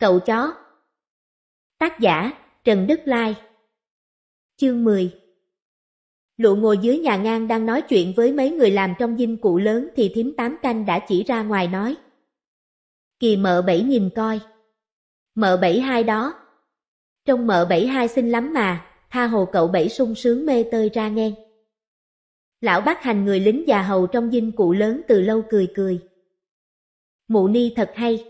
Cậu chó Tác giả Trần Đức Lai Chương 10 Lụ ngồi dưới nhà ngang đang nói chuyện với mấy người làm trong dinh cụ lớn thì thím tám canh đã chỉ ra ngoài nói. Kỳ mợ bảy nhìn coi. Mợ bảy hai đó. Trong mợ bảy hai xinh lắm mà, tha hồ cậu bảy sung sướng mê tơi ra nghe. Lão bác hành người lính già hầu trong dinh cụ lớn từ lâu cười cười. Mụ ni thật hay.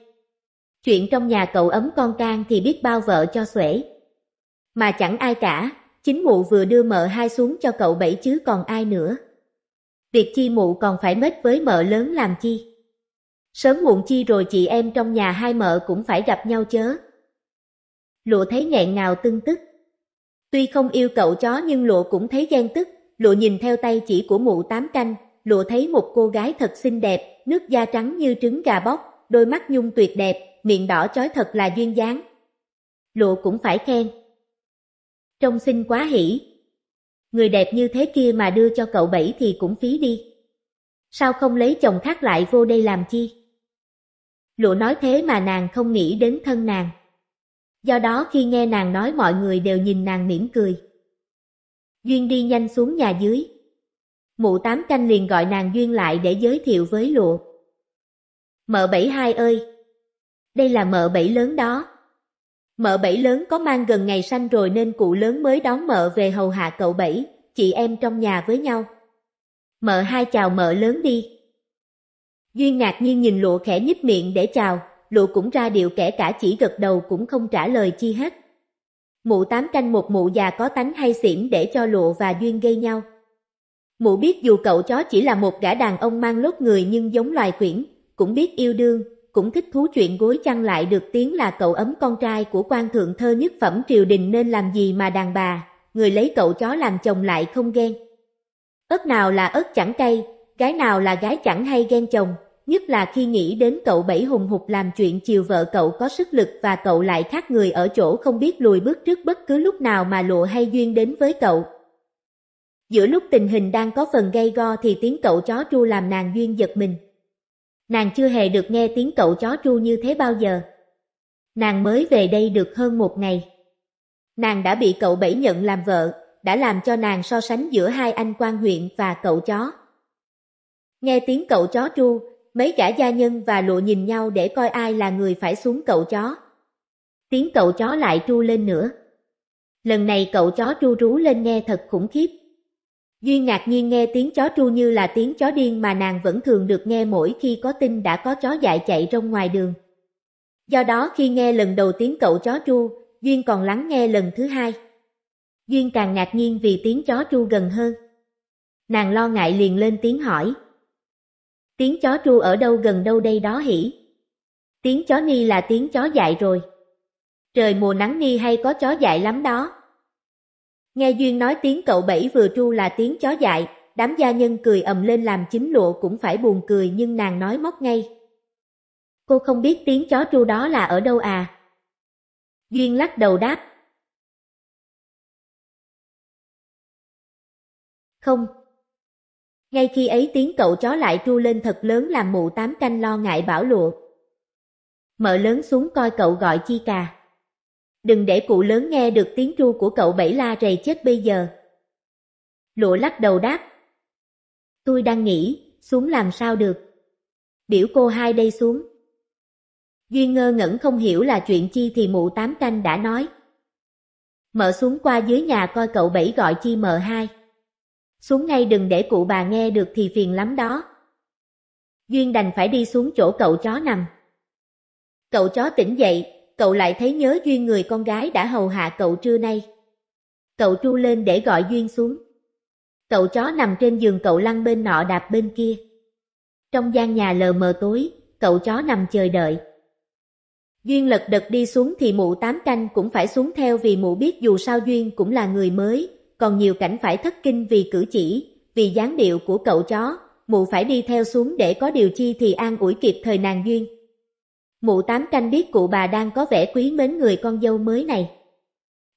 Chuyện trong nhà cậu ấm con can thì biết bao vợ cho xuể. Mà chẳng ai cả, chính mụ vừa đưa mợ hai xuống cho cậu bảy chứ còn ai nữa. Việc chi mụ còn phải mết với mợ lớn làm chi. Sớm muộn chi rồi chị em trong nhà hai mợ cũng phải gặp nhau chớ. Lụa thấy nghẹn ngào tưng tức. Tuy không yêu cậu chó nhưng lụa cũng thấy ghen tức, lụa nhìn theo tay chỉ của mụ tám canh, lụa thấy một cô gái thật xinh đẹp, nước da trắng như trứng gà bóc, đôi mắt nhung tuyệt đẹp, miệng đỏ chói thật là duyên dáng. Lụa cũng phải khen. Trông xinh quá hỉ. Người đẹp như thế kia mà đưa cho cậu bảy thì cũng phí đi. Sao không lấy chồng khác lại vô đây làm chi? Lụa nói thế mà nàng không nghĩ đến thân nàng. Do đó khi nghe nàng nói mọi người đều nhìn nàng mỉm cười. Duyên đi nhanh xuống nhà dưới. Mụ tám canh liền gọi nàng Duyên lại để giới thiệu với lụa. Mợ bảy hai ơi, đây là mợ bảy lớn đó. Mợ bảy lớn có mang gần ngày sanh rồi nên cụ lớn mới đón mợ về hầu hạ cậu bảy, chị em trong nhà với nhau. Mợ hai chào mợ lớn đi. Duyên ngạc nhiên nhìn lụa khẽ nhích miệng để chào, lụa cũng ra điệu kẻ cả chỉ gật đầu cũng không trả lời chi hết. Mụ tám canh một mụ già có tánh hay xỉm để cho lụa và Duyên gây nhau. Mụ biết dù cậu chó chỉ là một gã đàn ông mang lốt người nhưng giống loài quyển, cũng biết yêu đương, cũng thích thú chuyện gối chăn lại được tiếng là cậu ấm con trai của quan thượng thơ nhất phẩm triều đình nên làm gì mà đàn bà, người lấy cậu chó làm chồng lại không ghen. Ớt nào là ớt chẳng cay, gái nào là gái chẳng hay ghen chồng, nhất là khi nghĩ đến cậu bảy hùng hục làm chuyện chiều vợ cậu có sức lực và cậu lại khác người ở chỗ không biết lùi bước trước bất cứ lúc nào mà lộ hay duyên đến với cậu. Giữa lúc tình hình đang có phần gay go thì tiếng cậu chó tru làm nàng duyên giật mình. Nàng chưa hề được nghe tiếng cậu chó tru như thế bao giờ. Nàng mới về đây được hơn một ngày. Nàng đã bị cậu bảy nhận làm vợ, đã làm cho nàng so sánh giữa hai anh quan huyện và cậu chó. Nghe tiếng cậu chó tru, mấy cả gia nhân và lụa nhìn nhau để coi ai là người phải xuống cậu chó. Tiếng cậu chó lại tru lên nữa. Lần này cậu chó tru rú lên nghe thật khủng khiếp. Duyên ngạc nhiên nghe tiếng chó tru như là tiếng chó điên mà nàng vẫn thường được nghe mỗi khi có tin đã có chó dại chạy trong ngoài đường. Do đó khi nghe lần đầu tiếng cậu chó tru, Duyên còn lắng nghe lần thứ hai. Duyên càng ngạc nhiên vì tiếng chó tru gần hơn. Nàng lo ngại liền lên tiếng hỏi. Tiếng chó tru ở đâu gần đâu đây đó hỉ. Tiếng chó ni là tiếng chó dại rồi. Trời mùa nắng ni hay có chó dại lắm đó. Nghe Duyên nói tiếng cậu bảy vừa tru là tiếng chó dại, đám gia nhân cười ầm lên làm chính lụa cũng phải buồn cười nhưng nàng nói móc ngay. Cô không biết tiếng chó tru đó là ở đâu à? Duyên lắc đầu đáp. Không. Ngay khi ấy tiếng cậu chó lại tru lên thật lớn làm mụ tám canh lo ngại bảo lụa. mở lớn xuống coi cậu gọi chi cà. Đừng để cụ lớn nghe được tiếng tru của cậu bảy la rầy chết bây giờ. Lụa lắc đầu đáp. Tôi đang nghĩ, xuống làm sao được. Biểu cô hai đây xuống. Duyên ngơ ngẩn không hiểu là chuyện chi thì mụ tám canh đã nói. mở xuống qua dưới nhà coi cậu bảy gọi chi mợ hai. Xuống ngay đừng để cụ bà nghe được thì phiền lắm đó. Duyên đành phải đi xuống chỗ cậu chó nằm. Cậu chó tỉnh dậy, cậu lại thấy nhớ Duyên người con gái đã hầu hạ cậu trưa nay. Cậu tru lên để gọi Duyên xuống. Cậu chó nằm trên giường cậu lăn bên nọ đạp bên kia. Trong gian nhà lờ mờ tối, cậu chó nằm chờ đợi. Duyên lật đật đi xuống thì mụ tám canh cũng phải xuống theo vì mụ biết dù sao Duyên cũng là người mới, còn nhiều cảnh phải thất kinh vì cử chỉ, vì dáng điệu của cậu chó, mụ phải đi theo xuống để có điều chi thì an ủi kịp thời nàng Duyên. Mụ tám canh biết cụ bà đang có vẻ quý mến người con dâu mới này.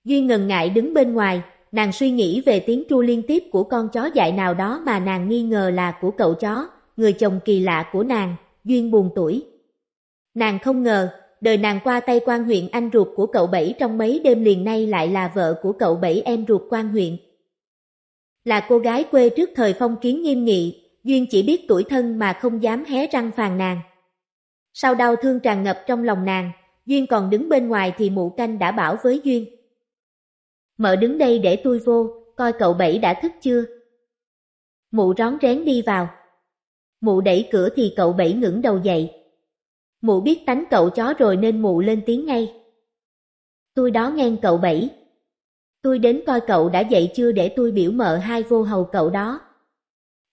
Duy ngần ngại đứng bên ngoài, nàng suy nghĩ về tiếng tru liên tiếp của con chó dại nào đó mà nàng nghi ngờ là của cậu chó, người chồng kỳ lạ của nàng, Duyên buồn tuổi. Nàng không ngờ, đời nàng qua tay quan huyện anh ruột của cậu Bảy trong mấy đêm liền nay lại là vợ của cậu Bảy em ruột quan huyện. Là cô gái quê trước thời phong kiến nghiêm nghị, Duyên chỉ biết tuổi thân mà không dám hé răng phàn nàng. Sau đau thương tràn ngập trong lòng nàng, Duyên còn đứng bên ngoài thì mụ canh đã bảo với Duyên. mở đứng đây để tôi vô, coi cậu bảy đã thức chưa. Mụ rón rén đi vào. Mụ đẩy cửa thì cậu bảy ngẩng đầu dậy. Mụ biết tánh cậu chó rồi nên mụ lên tiếng ngay. Tôi đó ngang cậu bảy. Tôi đến coi cậu đã dậy chưa để tôi biểu mợ hai vô hầu cậu đó.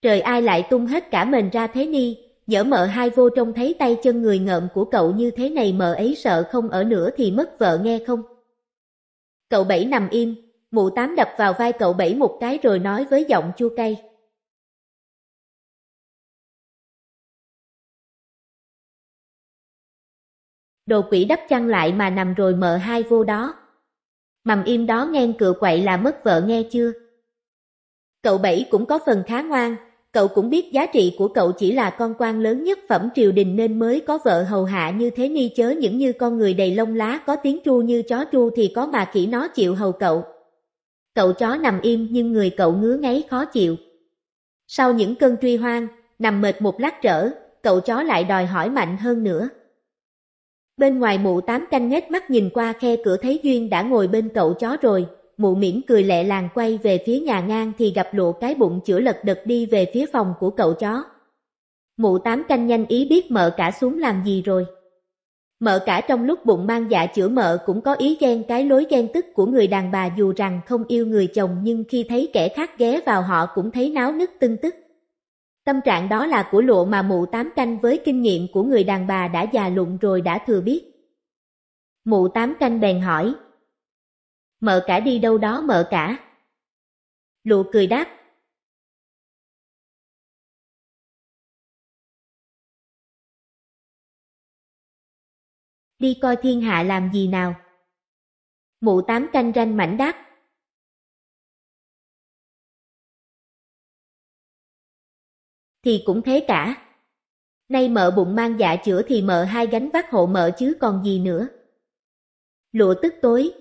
Trời ai lại tung hết cả mình ra thế ni, dở mợ hai vô trông thấy tay chân người ngợm của cậu như thế này mợ ấy sợ không ở nữa thì mất vợ nghe không. Cậu bảy nằm im, mụ tám đập vào vai cậu bảy một cái rồi nói với giọng chua cay. Đồ quỷ đắp chăn lại mà nằm rồi mợ hai vô đó. Mầm im đó ngang cửa quậy là mất vợ nghe chưa? Cậu bảy cũng có phần khá ngoan, cậu cũng biết giá trị của cậu chỉ là con quan lớn nhất phẩm triều đình nên mới có vợ hầu hạ như thế ni chớ những như con người đầy lông lá có tiếng tru như chó tru thì có bà kỹ nó chịu hầu cậu. Cậu chó nằm im nhưng người cậu ngứa ngáy khó chịu. Sau những cơn truy hoang, nằm mệt một lát trở, cậu chó lại đòi hỏi mạnh hơn nữa. Bên ngoài mụ tám canh nhếch mắt nhìn qua khe cửa thấy Duyên đã ngồi bên cậu chó rồi, mụ miễn cười lẹ làng quay về phía nhà ngang thì gặp lộ cái bụng chữa lật đật đi về phía phòng của cậu chó. Mụ tám canh nhanh ý biết mợ cả xuống làm gì rồi. Mợ cả trong lúc bụng mang dạ chữa mợ cũng có ý ghen cái lối ghen tức của người đàn bà dù rằng không yêu người chồng nhưng khi thấy kẻ khác ghé vào họ cũng thấy náo nức tưng tức. Tâm trạng đó là của lộ mà mụ tám canh với kinh nghiệm của người đàn bà đã già lụng rồi đã thừa biết. Mụ tám canh bèn hỏi, Mợ cả đi đâu đó mợ cả. Lụ cười đáp. Đi coi thiên hạ làm gì nào. Mụ tám canh ranh mảnh đáp. Thì cũng thế cả. Nay mợ bụng mang dạ chữa thì mợ hai gánh vác hộ mợ chứ còn gì nữa. Lụa tức tối,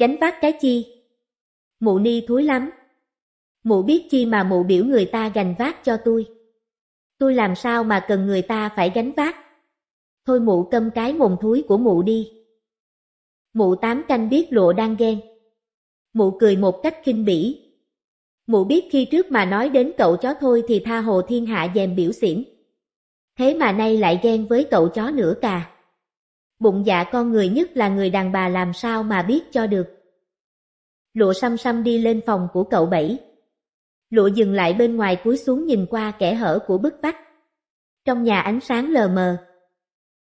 gánh vác cái chi? Mụ ni thúi lắm. Mụ biết chi mà mụ biểu người ta gánh vác cho tôi. Tôi làm sao mà cần người ta phải gánh vác? Thôi mụ câm cái mồm thúi của mụ đi. Mụ tám canh biết lộ đang ghen. Mụ cười một cách khinh bỉ. Mụ biết khi trước mà nói đến cậu chó thôi thì tha hồ thiên hạ dèm biểu xỉn. Thế mà nay lại ghen với cậu chó nữa cả. Bụng dạ con người nhất là người đàn bà làm sao mà biết cho được. Lụa xăm xăm đi lên phòng của cậu bảy. Lụa dừng lại bên ngoài cúi xuống nhìn qua kẻ hở của bức vách. Trong nhà ánh sáng lờ mờ.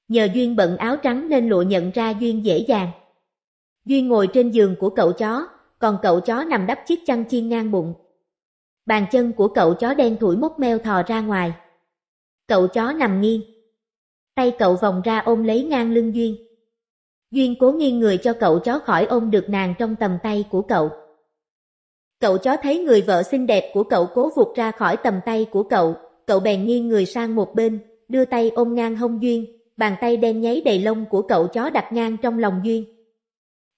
Nhờ Duyên bận áo trắng nên lụa nhận ra Duyên dễ dàng. Duyên ngồi trên giường của cậu chó, còn cậu chó nằm đắp chiếc chăn chiên ngang bụng. Bàn chân của cậu chó đen thủi mốc meo thò ra ngoài. Cậu chó nằm nghiêng tay cậu vòng ra ôm lấy ngang lưng Duyên. Duyên cố nghiêng người cho cậu chó khỏi ôm được nàng trong tầm tay của cậu. Cậu chó thấy người vợ xinh đẹp của cậu cố vụt ra khỏi tầm tay của cậu, cậu bèn nghiêng người sang một bên, đưa tay ôm ngang hông Duyên, bàn tay đen nháy đầy lông của cậu chó đặt ngang trong lòng Duyên.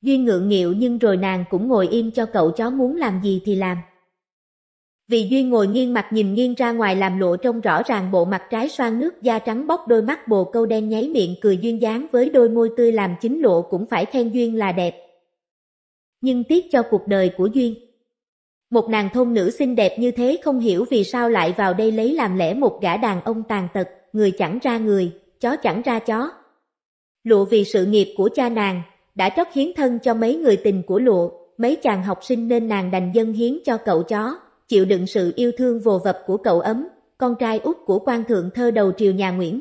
Duyên ngượng nghịu nhưng rồi nàng cũng ngồi im cho cậu chó muốn làm gì thì làm. Vì Duyên ngồi nghiêng mặt nhìn nghiêng ra ngoài làm lộ trông rõ ràng bộ mặt trái xoan nước da trắng bóc đôi mắt bồ câu đen nháy miệng cười duyên dáng với đôi môi tươi làm chính lộ cũng phải khen Duyên là đẹp. Nhưng tiếc cho cuộc đời của Duyên. Một nàng thôn nữ xinh đẹp như thế không hiểu vì sao lại vào đây lấy làm lẽ một gã đàn ông tàn tật, người chẳng ra người, chó chẳng ra chó. Lụa vì sự nghiệp của cha nàng, đã trót hiến thân cho mấy người tình của lụa, mấy chàng học sinh nên nàng đành dân hiến cho cậu chó, chịu đựng sự yêu thương vồ vập của cậu ấm, con trai út của quan thượng thơ đầu triều nhà Nguyễn.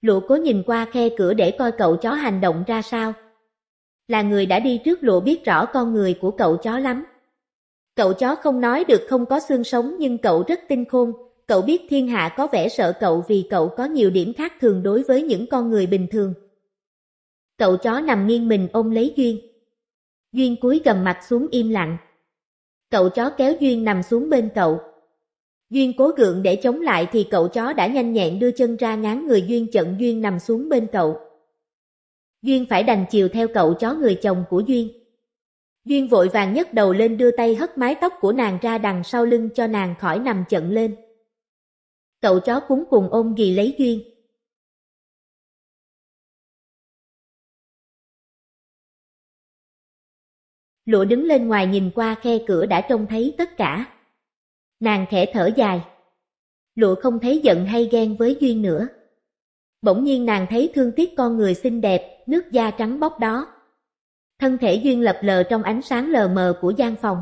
Lụa cố nhìn qua khe cửa để coi cậu chó hành động ra sao. Là người đã đi trước lụa biết rõ con người của cậu chó lắm. Cậu chó không nói được không có xương sống nhưng cậu rất tinh khôn, cậu biết thiên hạ có vẻ sợ cậu vì cậu có nhiều điểm khác thường đối với những con người bình thường. Cậu chó nằm nghiêng mình ôm lấy Duyên. Duyên cúi gầm mặt xuống im lặng cậu chó kéo Duyên nằm xuống bên cậu. Duyên cố gượng để chống lại thì cậu chó đã nhanh nhẹn đưa chân ra ngán người Duyên chận Duyên nằm xuống bên cậu. Duyên phải đành chiều theo cậu chó người chồng của Duyên. Duyên vội vàng nhấc đầu lên đưa tay hất mái tóc của nàng ra đằng sau lưng cho nàng khỏi nằm chận lên. Cậu chó cúng cùng ôm ghì lấy Duyên. Lụa đứng lên ngoài nhìn qua khe cửa đã trông thấy tất cả. Nàng khẽ thở dài. Lụa không thấy giận hay ghen với Duyên nữa. Bỗng nhiên nàng thấy thương tiếc con người xinh đẹp, nước da trắng bóc đó. Thân thể Duyên lập lờ trong ánh sáng lờ mờ của gian phòng.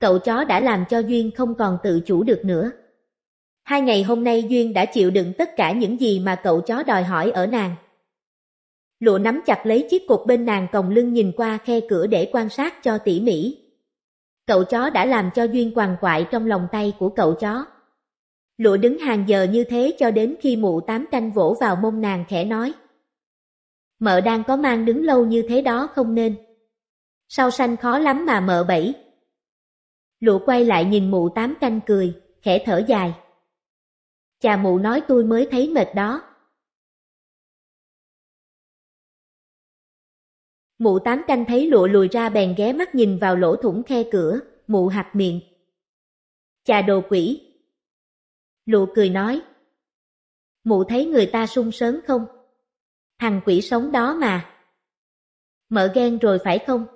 Cậu chó đã làm cho Duyên không còn tự chủ được nữa. Hai ngày hôm nay Duyên đã chịu đựng tất cả những gì mà cậu chó đòi hỏi ở nàng. Lụa nắm chặt lấy chiếc cột bên nàng còng lưng nhìn qua khe cửa để quan sát cho tỉ mỉ. Cậu chó đã làm cho Duyên quằn quại trong lòng tay của cậu chó. Lụa đứng hàng giờ như thế cho đến khi mụ tám canh vỗ vào mông nàng khẽ nói. Mợ đang có mang đứng lâu như thế đó không nên. Sao sanh khó lắm mà mợ bẫy. Lụa quay lại nhìn mụ tám canh cười, khẽ thở dài. Chà mụ nói tôi mới thấy mệt đó. Mụ tám canh thấy lụa lùi ra bèn ghé mắt nhìn vào lỗ thủng khe cửa, mụ hạt miệng. Chà đồ quỷ! Lụa cười nói. Mụ thấy người ta sung sớm không? Thằng quỷ sống đó mà. mở ghen rồi phải không?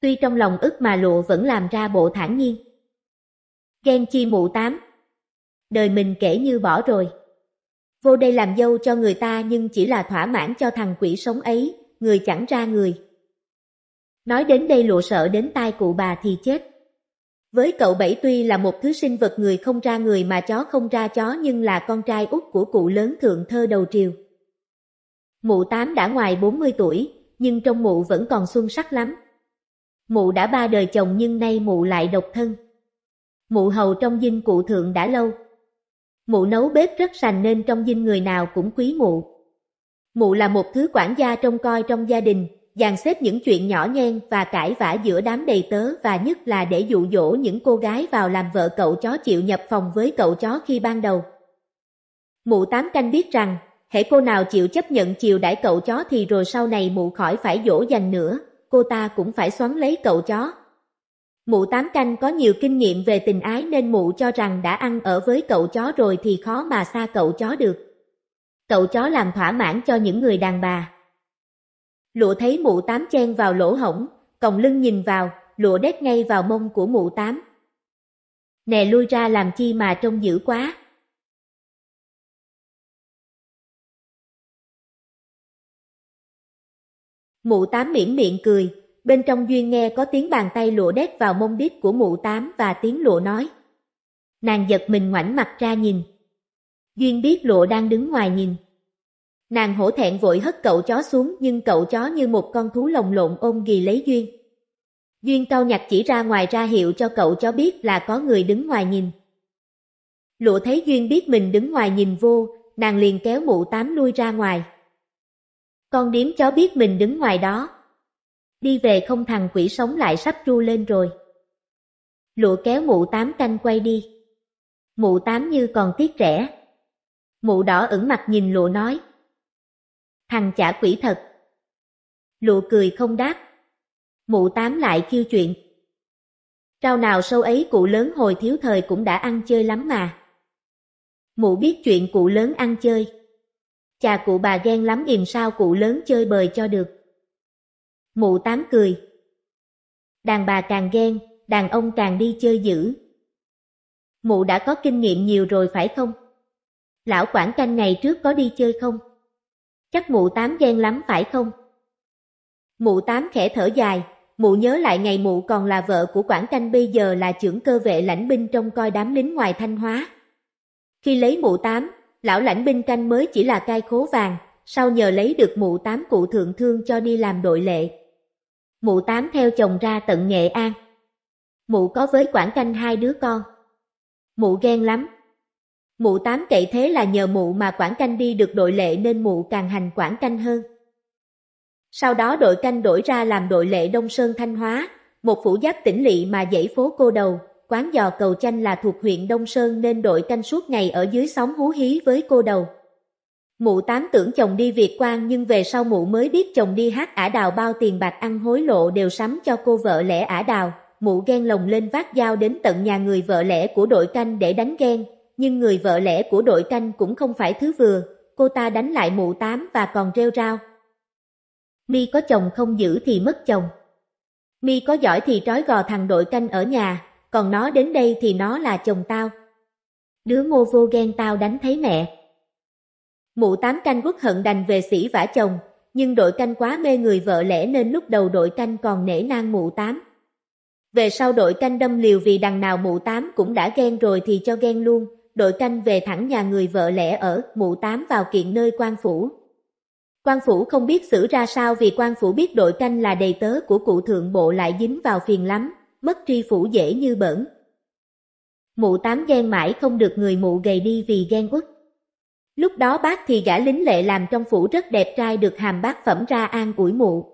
Tuy trong lòng ức mà lụa vẫn làm ra bộ thản nhiên. Ghen chi mụ tám. Đời mình kể như bỏ rồi vô đây làm dâu cho người ta nhưng chỉ là thỏa mãn cho thằng quỷ sống ấy, người chẳng ra người. Nói đến đây lộ sợ đến tai cụ bà thì chết. Với cậu Bảy tuy là một thứ sinh vật người không ra người mà chó không ra chó nhưng là con trai út của cụ lớn thượng thơ đầu triều. Mụ tám đã ngoài 40 tuổi, nhưng trong mụ vẫn còn xuân sắc lắm. Mụ đã ba đời chồng nhưng nay mụ lại độc thân. Mụ hầu trong dinh cụ thượng đã lâu, Mụ nấu bếp rất sành nên trong dinh người nào cũng quý mụ. Mụ là một thứ quản gia trông coi trong gia đình, dàn xếp những chuyện nhỏ nhen và cãi vã giữa đám đầy tớ và nhất là để dụ dỗ những cô gái vào làm vợ cậu chó chịu nhập phòng với cậu chó khi ban đầu. Mụ tám canh biết rằng, hễ cô nào chịu chấp nhận chiều đãi cậu chó thì rồi sau này mụ khỏi phải dỗ dành nữa, cô ta cũng phải xoắn lấy cậu chó, Mụ tám canh có nhiều kinh nghiệm về tình ái nên mụ cho rằng đã ăn ở với cậu chó rồi thì khó mà xa cậu chó được. Cậu chó làm thỏa mãn cho những người đàn bà. Lụa thấy mụ tám chen vào lỗ hổng, còng lưng nhìn vào, lụa đét ngay vào mông của mụ tám. Nè lui ra làm chi mà trông dữ quá. Mụ tám mỉm miệng cười, Bên trong Duyên nghe có tiếng bàn tay lụa đét vào mông đít của mụ tám và tiếng lụa nói. Nàng giật mình ngoảnh mặt ra nhìn. Duyên biết lụa đang đứng ngoài nhìn. Nàng hổ thẹn vội hất cậu chó xuống nhưng cậu chó như một con thú lồng lộn ôm ghì lấy Duyên. Duyên cao nhặt chỉ ra ngoài ra hiệu cho cậu chó biết là có người đứng ngoài nhìn. Lụa thấy Duyên biết mình đứng ngoài nhìn vô, nàng liền kéo mụ tám lui ra ngoài. Con điếm chó biết mình đứng ngoài đó, đi về không thằng quỷ sống lại sắp tru lên rồi. Lụa kéo mụ tám canh quay đi. Mụ tám như còn tiếc rẻ. Mụ đỏ ửng mặt nhìn lụa nói. Thằng chả quỷ thật. Lụa cười không đáp. Mụ tám lại kêu chuyện. Rau nào sâu ấy cụ lớn hồi thiếu thời cũng đã ăn chơi lắm mà. Mụ biết chuyện cụ lớn ăn chơi. Chà cụ bà ghen lắm im sao cụ lớn chơi bời cho được. Mụ tám cười. Đàn bà càng ghen, đàn ông càng đi chơi dữ. Mụ đã có kinh nghiệm nhiều rồi phải không? Lão quản canh ngày trước có đi chơi không? Chắc mụ tám ghen lắm phải không? Mụ tám khẽ thở dài, mụ nhớ lại ngày mụ còn là vợ của quản canh bây giờ là trưởng cơ vệ lãnh binh trong coi đám lính ngoài Thanh Hóa. Khi lấy mụ tám, lão lãnh binh canh mới chỉ là cai khố vàng, sau nhờ lấy được mụ tám cụ thượng thương cho đi làm đội lệ. Mụ tám theo chồng ra tận Nghệ An. Mụ có với quản Canh hai đứa con. Mụ ghen lắm. Mụ tám cậy thế là nhờ mụ mà quản Canh đi được đội lệ nên mụ càng hành quản Canh hơn. Sau đó đội canh đổi ra làm đội lệ Đông Sơn Thanh Hóa, một phủ giáp tỉnh lỵ mà dãy phố cô đầu, quán giò cầu chanh là thuộc huyện Đông Sơn nên đội canh suốt ngày ở dưới sóng hú hí với cô đầu. Mụ tám tưởng chồng đi việt quan nhưng về sau mụ mới biết chồng đi hát ả đào bao tiền bạc ăn hối lộ đều sắm cho cô vợ lẽ ả đào. Mụ ghen lồng lên vác dao đến tận nhà người vợ lẽ của đội canh để đánh ghen, nhưng người vợ lẽ của đội canh cũng không phải thứ vừa, cô ta đánh lại mụ tám và còn rêu rao. Mi có chồng không giữ thì mất chồng. Mi có giỏi thì trói gò thằng đội canh ở nhà, còn nó đến đây thì nó là chồng tao. Đứa ngô vô ghen tao đánh thấy mẹ, Mụ tám canh quốc hận đành về sĩ vả chồng, nhưng đội canh quá mê người vợ lẽ nên lúc đầu đội canh còn nể nang mụ tám. Về sau đội canh đâm liều vì đằng nào mụ tám cũng đã ghen rồi thì cho ghen luôn, đội canh về thẳng nhà người vợ lẽ ở, mụ tám vào kiện nơi quan phủ. Quan phủ không biết xử ra sao vì quan phủ biết đội canh là đầy tớ của cụ thượng bộ lại dính vào phiền lắm, mất tri phủ dễ như bẩn. Mụ tám ghen mãi không được người mụ gầy đi vì ghen quất. Lúc đó bác thì gã lính lệ làm trong phủ rất đẹp trai được hàm bác phẩm ra an ủi mụ.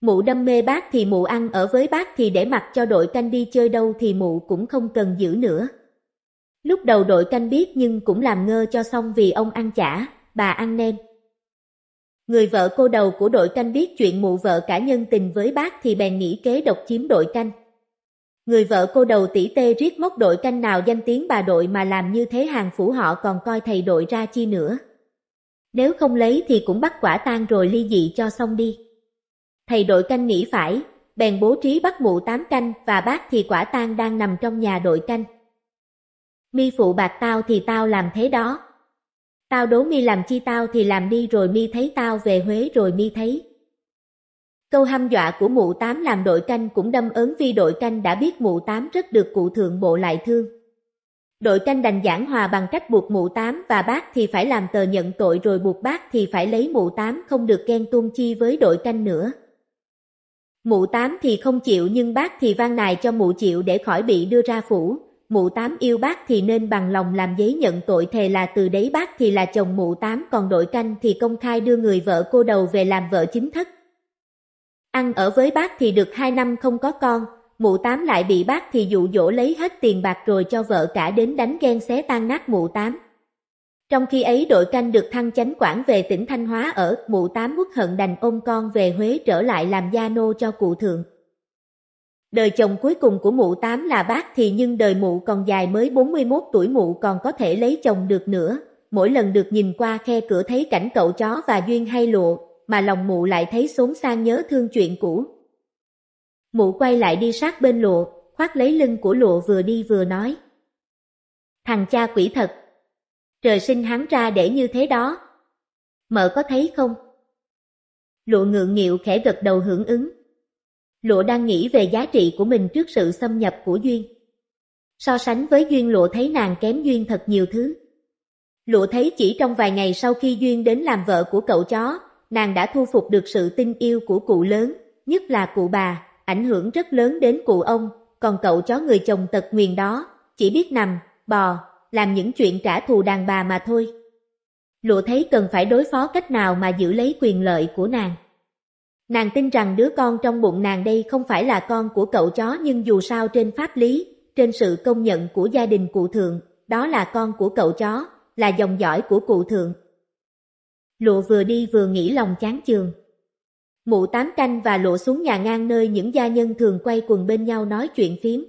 Mụ đâm mê bác thì mụ ăn ở với bác thì để mặc cho đội canh đi chơi đâu thì mụ cũng không cần giữ nữa. Lúc đầu đội canh biết nhưng cũng làm ngơ cho xong vì ông ăn chả, bà ăn nem. Người vợ cô đầu của đội canh biết chuyện mụ vợ cả nhân tình với bác thì bèn nghĩ kế độc chiếm đội canh. Người vợ cô đầu tỷ tê riết móc đội canh nào danh tiếng bà đội mà làm như thế hàng phủ họ còn coi thầy đội ra chi nữa. Nếu không lấy thì cũng bắt quả tang rồi ly dị cho xong đi. Thầy đội canh nghĩ phải, bèn bố trí bắt mụ tám canh và bác thì quả tang đang nằm trong nhà đội canh. Mi phụ bạc tao thì tao làm thế đó. Tao đố mi làm chi tao thì làm đi rồi mi thấy tao về Huế rồi mi thấy. Câu hăm dọa của mụ tám làm đội canh cũng đâm ớn vi đội canh đã biết mụ tám rất được cụ thượng bộ lại thương. Đội canh đành giảng hòa bằng cách buộc mụ tám và bác thì phải làm tờ nhận tội rồi buộc bác thì phải lấy mụ tám không được ghen tuôn chi với đội canh nữa. Mụ tám thì không chịu nhưng bác thì van nài cho mụ chịu để khỏi bị đưa ra phủ. Mụ tám yêu bác thì nên bằng lòng làm giấy nhận tội thề là từ đấy bác thì là chồng mụ tám còn đội canh thì công khai đưa người vợ cô đầu về làm vợ chính thất. Ăn ở với bác thì được 2 năm không có con, mụ tám lại bị bác thì dụ dỗ lấy hết tiền bạc rồi cho vợ cả đến đánh ghen xé tan nát mụ tám. Trong khi ấy đội canh được thăng chánh quản về tỉnh Thanh Hóa ở, mụ tám quốc hận đành ôm con về Huế trở lại làm gia nô cho cụ thượng. Đời chồng cuối cùng của mụ tám là bác thì nhưng đời mụ còn dài mới 41 tuổi mụ còn có thể lấy chồng được nữa. Mỗi lần được nhìn qua khe cửa thấy cảnh cậu chó và Duyên hay lụa mà lòng mụ lại thấy xốn sang nhớ thương chuyện cũ. Mụ quay lại đi sát bên lụa, khoác lấy lưng của lụa vừa đi vừa nói. Thằng cha quỷ thật, trời sinh hắn ra để như thế đó. Mợ có thấy không? Lụa ngượng nghịu khẽ gật đầu hưởng ứng. Lụa đang nghĩ về giá trị của mình trước sự xâm nhập của Duyên. So sánh với Duyên Lụa thấy nàng kém Duyên thật nhiều thứ. Lụa thấy chỉ trong vài ngày sau khi Duyên đến làm vợ của cậu chó, nàng đã thu phục được sự tin yêu của cụ lớn, nhất là cụ bà, ảnh hưởng rất lớn đến cụ ông, còn cậu chó người chồng tật nguyền đó, chỉ biết nằm, bò, làm những chuyện trả thù đàn bà mà thôi. Lụa thấy cần phải đối phó cách nào mà giữ lấy quyền lợi của nàng. Nàng tin rằng đứa con trong bụng nàng đây không phải là con của cậu chó nhưng dù sao trên pháp lý, trên sự công nhận của gia đình cụ thượng, đó là con của cậu chó, là dòng dõi của cụ thượng, Lộ vừa đi vừa nghĩ lòng chán chường. Mụ tám canh và lộ xuống nhà ngang nơi những gia nhân thường quay quần bên nhau nói chuyện phiếm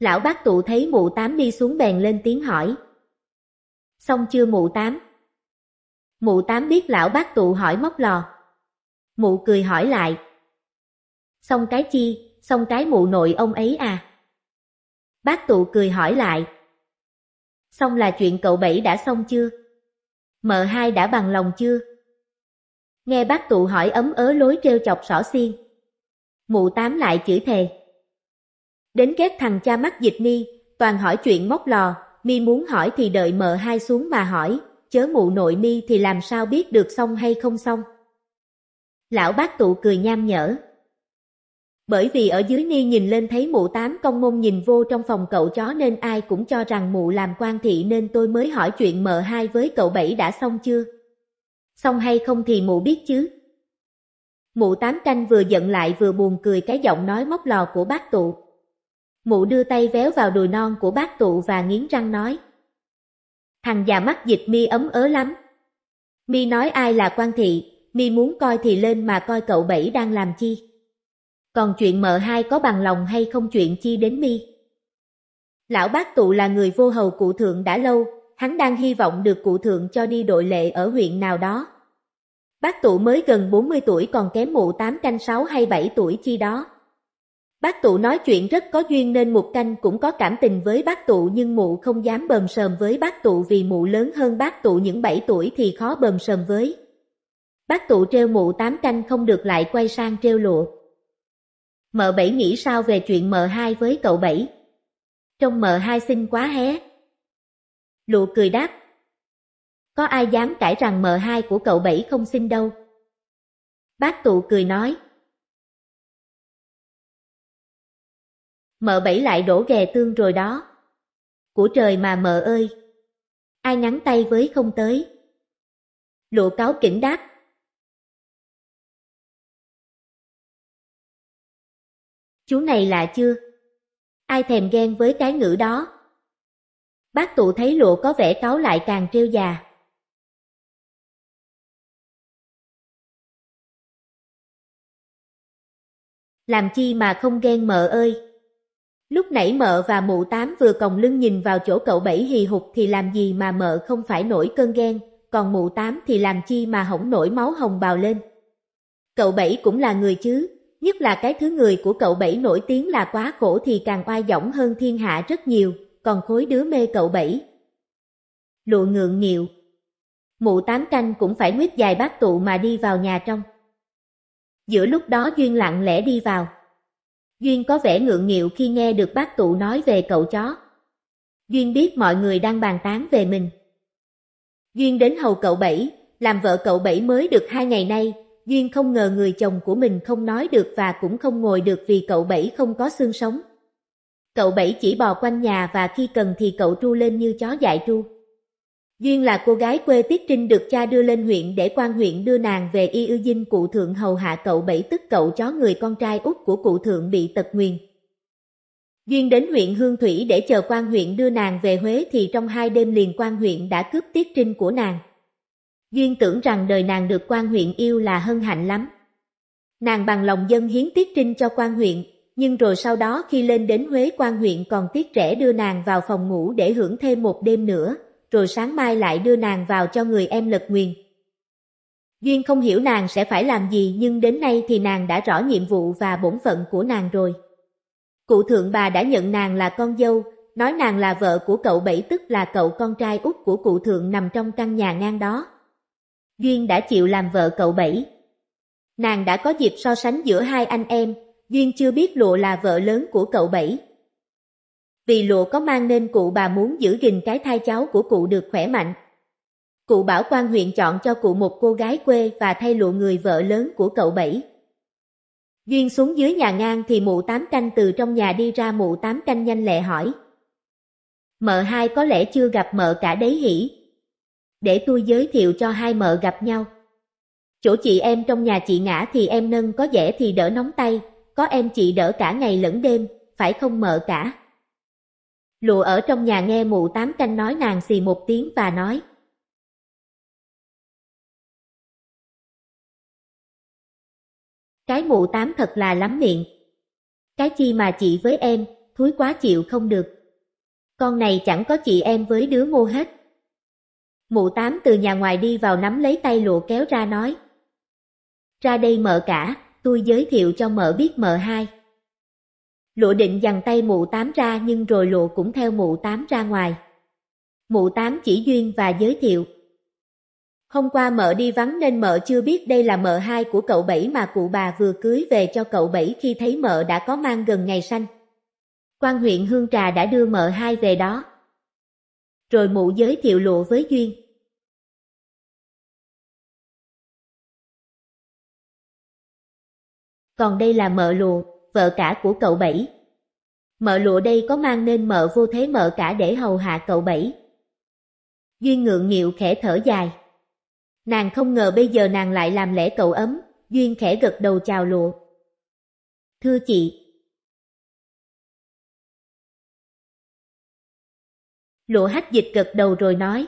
Lão bác tụ thấy mụ tám đi xuống bèn lên tiếng hỏi. Xong chưa mụ tám? Mụ tám biết lão bác tụ hỏi móc lò. Mụ cười hỏi lại. Xong cái chi, xong cái mụ nội ông ấy à? Bác tụ cười hỏi lại. Xong là chuyện cậu bảy đã xong chưa? Mợ hai đã bằng lòng chưa? Nghe bác tụ hỏi ấm ớ lối treo chọc xỏ xiên. Mụ tám lại chửi thề. Đến kết thằng cha mắt dịch ni, toàn hỏi chuyện móc lò, mi muốn hỏi thì đợi mợ hai xuống mà hỏi, chớ mụ nội mi thì làm sao biết được xong hay không xong. Lão bác tụ cười nham nhở. Bởi vì ở dưới ni nhìn lên thấy mụ tám công môn nhìn vô trong phòng cậu chó nên ai cũng cho rằng mụ làm quan thị nên tôi mới hỏi chuyện mợ hai với cậu bảy đã xong chưa. Xong hay không thì mụ biết chứ. Mụ tám canh vừa giận lại vừa buồn cười cái giọng nói móc lò của bác tụ. Mụ đưa tay véo vào đùi non của bác tụ và nghiến răng nói. Thằng già mắt dịch mi ấm ớ lắm. Mi nói ai là quan thị, mi muốn coi thì lên mà coi cậu bảy đang làm chi còn chuyện mợ hai có bằng lòng hay không chuyện chi đến mi. Lão bác tụ là người vô hầu cụ thượng đã lâu, hắn đang hy vọng được cụ thượng cho đi đội lệ ở huyện nào đó. Bác tụ mới gần 40 tuổi còn kém mụ 8 canh 6 hay 7 tuổi chi đó. Bác tụ nói chuyện rất có duyên nên một canh cũng có cảm tình với bác tụ nhưng mụ không dám bầm sờm với bác tụ vì mụ lớn hơn bác tụ những 7 tuổi thì khó bầm sờm với. Bác tụ treo mụ 8 canh không được lại quay sang treo lụa. M7 nghĩ sao về chuyện M2 với cậu 7? Trong M2 xinh quá hé. Lụ cười đáp. Có ai dám cãi rằng M2 của cậu 7 không xinh đâu. Bác tụ cười nói. M7 lại đổ ghè tương rồi đó. Của trời mà mờ ơi! Ai nhắn tay với không tới? Lụ cáo kỉnh đáp. Chú này lạ chưa? Ai thèm ghen với cái ngữ đó? Bác tụ thấy lụa có vẻ cáo lại càng trêu già. Làm chi mà không ghen mợ ơi? Lúc nãy mợ và mụ tám vừa còng lưng nhìn vào chỗ cậu bảy hì hục thì làm gì mà mợ không phải nổi cơn ghen, còn mụ tám thì làm chi mà hổng nổi máu hồng bào lên. Cậu bảy cũng là người chứ, nhất là cái thứ người của cậu bảy nổi tiếng là quá cổ thì càng oai dỏng hơn thiên hạ rất nhiều, còn khối đứa mê cậu bảy. Lụa ngượng nghịu Mụ tám canh cũng phải nguyết dài bát tụ mà đi vào nhà trong. Giữa lúc đó Duyên lặng lẽ đi vào. Duyên có vẻ ngượng nghịu khi nghe được bác tụ nói về cậu chó. Duyên biết mọi người đang bàn tán về mình. Duyên đến hầu cậu bảy, làm vợ cậu bảy mới được hai ngày nay, Duyên không ngờ người chồng của mình không nói được và cũng không ngồi được vì cậu Bảy không có xương sống. Cậu Bảy chỉ bò quanh nhà và khi cần thì cậu tru lên như chó dại tru. Duyên là cô gái quê Tiết Trinh được cha đưa lên huyện để quan huyện đưa nàng về y ư dinh cụ thượng hầu hạ cậu Bảy tức cậu chó người con trai út của cụ thượng bị tật nguyền. Duyên đến huyện Hương Thủy để chờ quan huyện đưa nàng về Huế thì trong hai đêm liền quan huyện đã cướp Tiết Trinh của nàng. Duyên tưởng rằng đời nàng được quan huyện yêu là hân hạnh lắm. Nàng bằng lòng dân hiến tiết trinh cho quan huyện, nhưng rồi sau đó khi lên đến Huế quan huyện còn tiết trẻ đưa nàng vào phòng ngủ để hưởng thêm một đêm nữa, rồi sáng mai lại đưa nàng vào cho người em lật nguyền. Duyên không hiểu nàng sẽ phải làm gì nhưng đến nay thì nàng đã rõ nhiệm vụ và bổn phận của nàng rồi. Cụ thượng bà đã nhận nàng là con dâu, nói nàng là vợ của cậu bảy tức là cậu con trai út của cụ thượng nằm trong căn nhà ngang đó. Duyên đã chịu làm vợ cậu Bảy. Nàng đã có dịp so sánh giữa hai anh em, Duyên chưa biết Lụa là vợ lớn của cậu Bảy. Vì Lụa có mang nên cụ bà muốn giữ gìn cái thai cháu của cụ được khỏe mạnh. Cụ bảo quan huyện chọn cho cụ một cô gái quê và thay Lụa người vợ lớn của cậu Bảy. Duyên xuống dưới nhà ngang thì mụ tám canh từ trong nhà đi ra mụ tám canh nhanh lẹ hỏi. Mợ hai có lẽ chưa gặp mợ cả đấy hỉ, để tôi giới thiệu cho hai mợ gặp nhau. Chỗ chị em trong nhà chị ngã thì em nâng có dễ thì đỡ nóng tay, có em chị đỡ cả ngày lẫn đêm, phải không mợ cả. Lụa ở trong nhà nghe mụ tám canh nói nàng xì một tiếng và nói. Cái mụ tám thật là lắm miệng. Cái chi mà chị với em, thúi quá chịu không được. Con này chẳng có chị em với đứa ngô hết. Mụ tám từ nhà ngoài đi vào nắm lấy tay lụa kéo ra nói. Ra đây mợ cả, tôi giới thiệu cho mợ biết mợ hai. Lụa định giằng tay mụ tám ra nhưng rồi lụa cũng theo mụ tám ra ngoài. Mụ tám chỉ duyên và giới thiệu. Hôm qua mợ đi vắng nên mợ chưa biết đây là mợ hai của cậu bảy mà cụ bà vừa cưới về cho cậu bảy khi thấy mợ đã có mang gần ngày sanh. quan huyện Hương Trà đã đưa mợ hai về đó rồi mụ giới thiệu lộ với Duyên. Còn đây là mợ lụa, vợ cả của cậu Bảy. Mợ lụa đây có mang nên mợ vô thế mợ cả để hầu hạ cậu Bảy. Duyên ngượng nghịu khẽ thở dài. Nàng không ngờ bây giờ nàng lại làm lễ cậu ấm, Duyên khẽ gật đầu chào lụa. Thưa chị, Lụa hách dịch gật đầu rồi nói.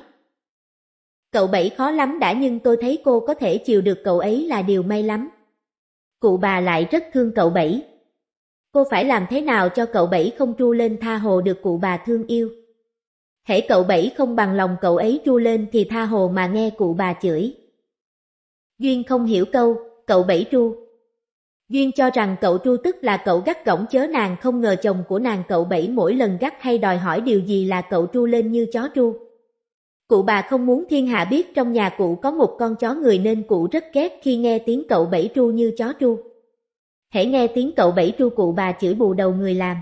Cậu bảy khó lắm đã nhưng tôi thấy cô có thể chiều được cậu ấy là điều may lắm. Cụ bà lại rất thương cậu bảy. Cô phải làm thế nào cho cậu bảy không tru lên tha hồ được cụ bà thương yêu. Hễ cậu bảy không bằng lòng cậu ấy tru lên thì tha hồ mà nghe cụ bà chửi. Duyên không hiểu câu, cậu bảy tru, Duyên cho rằng cậu tru tức là cậu gắt gỏng chớ nàng không ngờ chồng của nàng cậu bảy mỗi lần gắt hay đòi hỏi điều gì là cậu tru lên như chó tru. Cụ bà không muốn thiên hạ biết trong nhà cụ có một con chó người nên cụ rất ghét khi nghe tiếng cậu bảy tru như chó tru. Hãy nghe tiếng cậu bảy tru cụ bà chửi bù đầu người làm.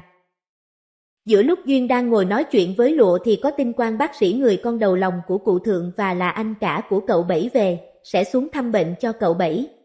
Giữa lúc Duyên đang ngồi nói chuyện với Lụa thì có tin quan bác sĩ người con đầu lòng của cụ thượng và là anh cả của cậu bảy về, sẽ xuống thăm bệnh cho cậu bảy,